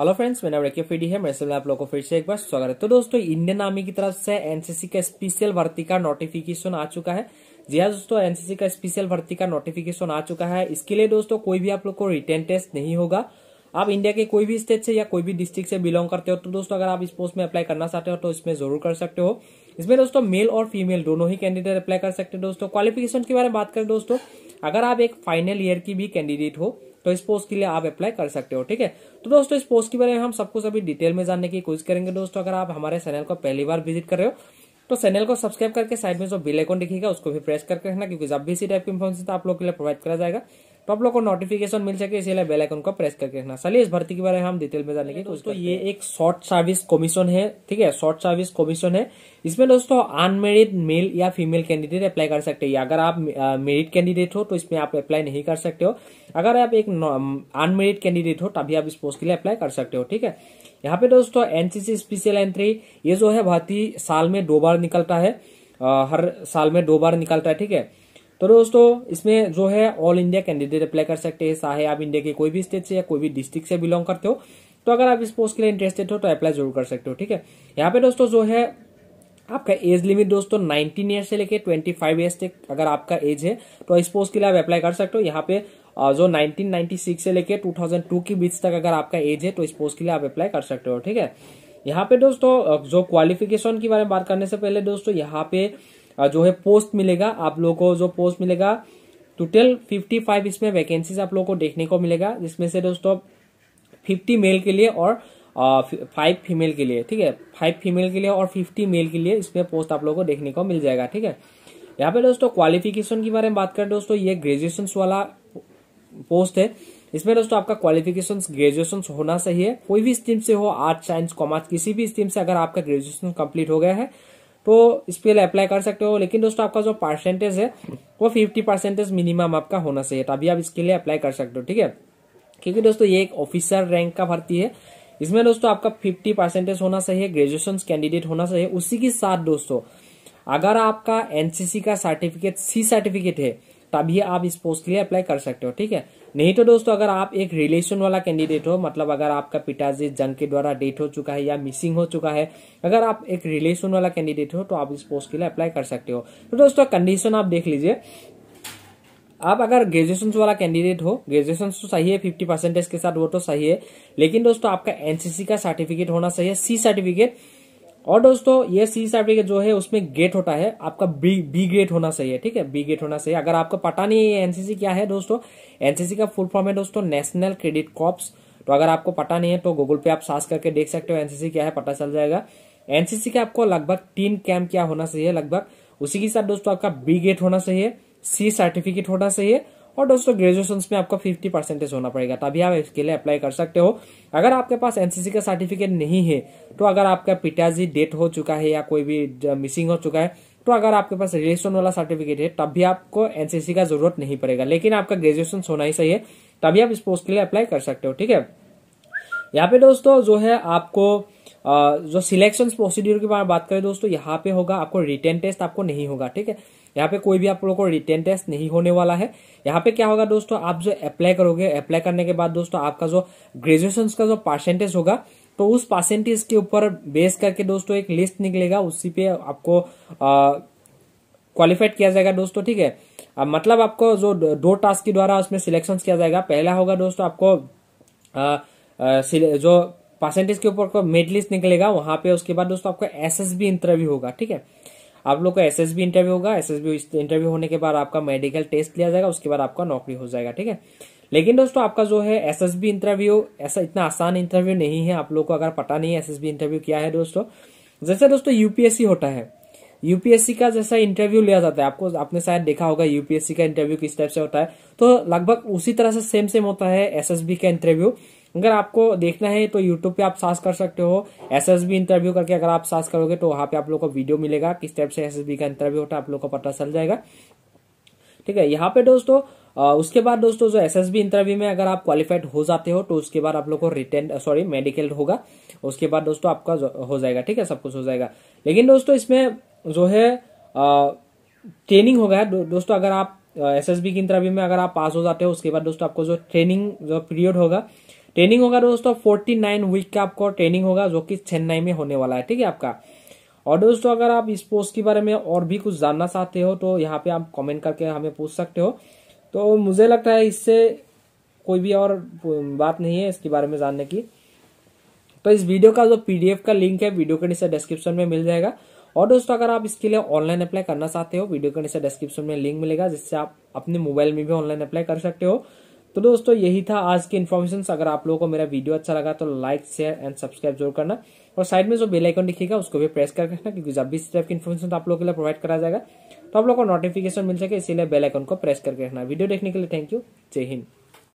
hello friends मैं नाम फेडी है मेरे में आप लोगों को फिर से एक बार स्वागत है तो दोस्तों इंडियन आर्मी की तरफ से एनसीसी का स्पेशल भर्ती का नोटिफिकेशन आ चुका है जी हाँ दोस्तों एनसीसी का स्पेशल भर्ती का नोटिफिकेशन आ चुका है इसके लिए दोस्तों कोई भी आप लोग को रिटर्न टेस्ट नहीं होगा आप इंडिया के कोई भी स्टेट से या कोई भी डिस्ट्रिक्ट से बिलोंग करते हो तो दोस्तों अगर आप इस पोस्ट में अप्लाई करना चाहते हो तो इसमें जरूर कर सकते हो इसमें दोस्तों मेल और फीमेल दोनों ही कैंडिडेट अप्लाई कर सकते हैं दोस्तों क्वालिफिकेशन के बारे में बात करें दोस्तों अगर आप एक फाइनल ईयर की भी कैंडिडेट हो तो इस पोस्ट के लिए आप अप्लाई कर सकते हो ठीक है तो दोस्तों इस पोस्ट के बारे में हम सब कुछ अभी डिटेल में जानने की कोशिश करेंगे दोस्तों अगर आप हमारे चैनल को पहली बार विजिट कर रहे हो तो चैनल को सब्सक्राइब करके साइड में जो बिल आइकन दिखेगा उसको भी प्रेस करके रखना क्योंकि जब भी इसी टाइप की इन्फॉर्मेशन आप लोग के लिए प्रोवाइड करा जाएगा तो आप लोग को नोटिफिकेशन मिल सके इसीलिए बेल आइकन को प्रेस करके रखना चलिए इस भर्ती के बारे में हम डिटेल में जाने की कोशिश तो ये एक शॉर्ट सर्विस कमीशन है ठीक है शॉर्ट सर्विस कमीशन है इसमें दोस्तों अनमेरिड मेल या फीमेल कैंडिडेट अप्लाई कर सकते हैं अगर आप मेरिड कैंडिडेट हो तो इसमें आप अप्लाई नहीं कर सकते हो अगर आप एक अनमेरिड कैंडिडेट हो तभी आप इस पोस्ट के लिए अप्लाई कर सकते हो ठीक है यहाँ पे दोस्तों एनसीसी स्पेशल एंट्री ये जो है भर्ती साल में दो बार निकलता है हर साल में दो बार निकलता है ठीक है तो दोस्तों इसमें जो है ऑल इंडिया कैंडिडेट अप्लाई कर सकते हैं चाहे आप इंडिया के कोई भी स्टेट से या कोई भी डिस्ट्रिक्ट से बिलोंग करते हो तो अगर आप इस पोस्ट के लिए इंटरेस्टेड हो तो अप्लाई जरूर कर सकते हो ठीक है यहाँ पे दोस्तों जो है आपका एज लिमिट दोस्तों नाइनटीन ईयर से लेके ट्वेंटी फाइव ईयर्स तक अगर आपका एज है तो इस पोस्ट के लिए आप अप्लाई कर सकते हो यहाँ पे जो 1996 से लेके 2002 के बीच तक अगर आपका एज है तो इस पोस्ट के लिए आप अप्लाई कर सकते हो ठीक है यहाँ पे दोस्तों जो क्वालिफिकेशन के बारे में बात करने से पहले दोस्तों यहाँ पे जो है पोस्ट मिलेगा आप लोगों को जो पोस्ट मिलेगा टोटल 55 इसमें वैकेंसीज आप लोगों को देखने को मिलेगा जिसमें से दोस्तों 50 मेल के लिए और फाइव फीमेल के लिए ठीक है फाइव फीमेल के लिए और फिफ्टी मेल के लिए इसमें पोस्ट आप लोगों को देखने को मिल जाएगा ठीक है यहाँ पे दोस्तों क्वालिफिकेशन के बारे में बात करें दोस्तों ये ग्रेजुएशन वाला पोस्ट है इसमें दोस्तों आपका क्वालिफिकेशन ग्रेजुएशन होना सही है कोई भी स्ट्रीम से हो आर्ट साइंस कॉमर्स किसी भी स्ट्रीम से अगर आपका ग्रेजुएशन कंप्लीट हो गया है तो इस पर अप्लाई कर सकते हो लेकिन दोस्तों आपका जो परसेंटेज है वो फिफ्टी परसेंटेज मिनिमम आपका होना चाहिए तभी आप इसके लिए अप्लाई कर सकते हो ठीक है क्योंकि दोस्तों ये एक ऑफिसर रैंक का भर्ती है इसमें दोस्तों आपका फिफ्टी परसेंटेज होना चाहिए ग्रेजुएशन कैंडिडेट होना चाहिए उसी के साथ दोस्तों अगर आपका एनसीसी का सर्टिफिकेट सी सर्टिफिकेट है तभी आप इस पोस्ट के लिए अप्लाई कर सकते हो ठीक है नहीं तो दोस्तों अगर आप एक रिलेशन वाला कैंडिडेट हो मतलब अगर आपका पिताजी जंग के द्वारा डेट हो चुका है या मिसिंग हो चुका है अगर आप एक रिलेशन वाला कैंडिडेट हो तो आप इस पोस्ट के लिए अप्लाई कर सकते हो तो दोस्तों कंडीशन आप देख लीजिए आप अगर ग्रेजुएशन वाला कैंडिडेट हो ग्रेजुएशन तो सही है फिफ्टी परसेंटेज के साथ वो तो सही है लेकिन दोस्तों आपका एनसीसी का सर्टिफिकेट होना चाहिए सी सर्टिफिकेट और दोस्तों ये सी सर्टिफिकेट जो है उसमें गेट होता है आपका बी बी ग्रेड होना चाहिए ठीक है बी ग्रेड होना चाहिए अगर आपको पता नहीं है एनसीसी क्या है दोस्तों एनसीसी का फुल फॉर्म है दोस्तों नेशनल क्रेडिट कॉप्स तो अगर आपको पता नहीं है तो गूगल पे आप सर्च करके देख सकते हो एनसीसी क्या है पता चल जाएगा एनसीसी का आपको लगभग तीन कैंप क्या होना चाहिए लगभग उसी के साथ दोस्तों आपका बी ग्रेड होना चाहिए सी सर्टिफिकेट होना चाहिए और दोस्तों ग्रेजुएशन में आपका फिफ्टी परसेंटेज होना पड़ेगा तभी आप इसके लिए अप्लाई कर सकते हो अगर आपके पास एनसीसी का सर्टिफिकेट नहीं है तो अगर आपका पिताजी डेट हो चुका है या कोई भी मिसिंग uh, हो चुका है तो अगर आपके पास रिलेशन वाला सर्टिफिकेट है तब भी आपको एनसीसी का जरूरत नहीं पड़ेगा लेकिन आपका ग्रेजुएशन होना ही सही है तभी आप इस पोस्ट के लिए अप्लाई कर सकते हो ठीक है यहाँ पे दोस्तों जो है आपको जो सिलेक्शन प्रोसीड्यूर की बात करें दोस्तों यहाँ पे होगा आपको रिटर्न टेस्ट आपको नहीं होगा ठीक है यहाँ पे कोई भी आप लोगों को रिटर्न टेस्ट नहीं होने वाला है यहाँ पे क्या होगा दोस्तों आप जो अप्लाई करोगे अप्लाई करने के बाद दोस्तों आपका जो ग्रेजुएशन का जो परसेंटेज होगा तो उस परसेंटेज के ऊपर बेस करके दोस्तों एक लिस्ट निकलेगा उसी पे आपको क्वालिफाइड किया जाएगा दोस्तों ठीक है मतलब आपको जो दो टास्क के द्वारा उसमें सिलेक्शन किया जाएगा पहला होगा दोस्तों आपको आ, आ, जो परसेंटेज के ऊपर मेड लिस्ट निकलेगा वहां पे उसके बाद दोस्तों आपका एसएसबी इंटरव्यू होगा ठीक है आप लोग का एसएसबी इंटरव्यू होगा एसएसबी इंटरव्यू होने के बाद आपका मेडिकल टेस्ट लिया जाएगा उसके बाद आपका नौकरी हो जाएगा ठीक है लेकिन दोस्तों आपका जो है एसएसबी इंटरव्यू ऐसा इतना आसान इंटरव्यू नहीं है आप लोग को अगर पता नहीं है एसएसबी इंटरव्यू क्या है दोस्तों जैसे दोस्तों यूपीएससी होता है यूपीएससी का जैसा इंटरव्यू लिया जाता है आपको आपने शायद देखा होगा यूपीएससी का इंटरव्यू किस टाइप से होता है तो लगभग उसी तरह से सेम सेम होता है एसएसबी का इंटरव्यू अगर आपको देखना है तो यूट्यूब पे आप सर्च कर सकते हो एस एस बी इंटरव्यू करके अगर आप सर्च करोगे तो वहां पे आप लोग को वीडियो मिलेगा किस टाइप से एस एस बी का इंटरव्यू होता है आप लोग को पता चल जाएगा ठीक है यहाँ पे दोस्तों उसके बाद दोस्तों जो एस एस बी इंटरव्यू में अगर आप क्वालिफाइड हो जाते हो तो उसके बाद आप लोग को रिटर्न सॉरी मेडिकल होगा उसके बाद दोस्तों आपका हो जाएगा ठीक है सब कुछ हो जाएगा लेकिन दोस्तों इसमें जो है ट्रेनिंग होगा दोस्तों अगर आप एस एस बी की इंटरव्यू में अगर आप पास हो जाते हो उसके बाद दोस्तों आपको जो ट्रेनिंग जो पीरियड होगा ट्रेनिंग होगा दोस्तों फोर्टी नाइन वीक का आपको ट्रेनिंग होगा जो कि चेन्नई में होने वाला है ठीक है आपका और दोस्तों अगर आप इस पोस्ट के बारे में और भी कुछ जानना चाहते हो तो यहाँ पे आप कमेंट करके हमें पूछ सकते हो तो मुझे लगता है इससे कोई भी और बात नहीं है इसके बारे में जानने की तो इस वीडियो का जो पीडीएफ का लिंक है वीडियो के नीचे डिस्क्रिप्शन में मिल जाएगा और दोस्तों अगर आप इसके लिए ऑनलाइन अप्लाई करना चाहते हो वीडियो के नीचे डिस्क्रिप्शन में लिंक मिलेगा जिससे आप अपने मोबाइल में भी ऑनलाइन अप्लाई कर सकते हो तो दोस्तों यही था आज की इन्फॉर्मेशन अगर आप लोगों को मेरा वीडियो अच्छा लगा तो लाइक शेयर एंड सब्सक्राइब जरूर करना और साइड में जो बेल आइकन दिखेगा उसको भी प्रेस कर रखना क्योंकि जब भी इस टाइप की इन्फॉर्मेशन आप लोगों के लिए प्रोवाइड करा जाएगा तो आप लोगों को नोटिफिकेशन मिल सके इसीलिए बेल आइकन को प्रेस करके रखना वीडियो देखने के लिए थैंक यू जय हिंद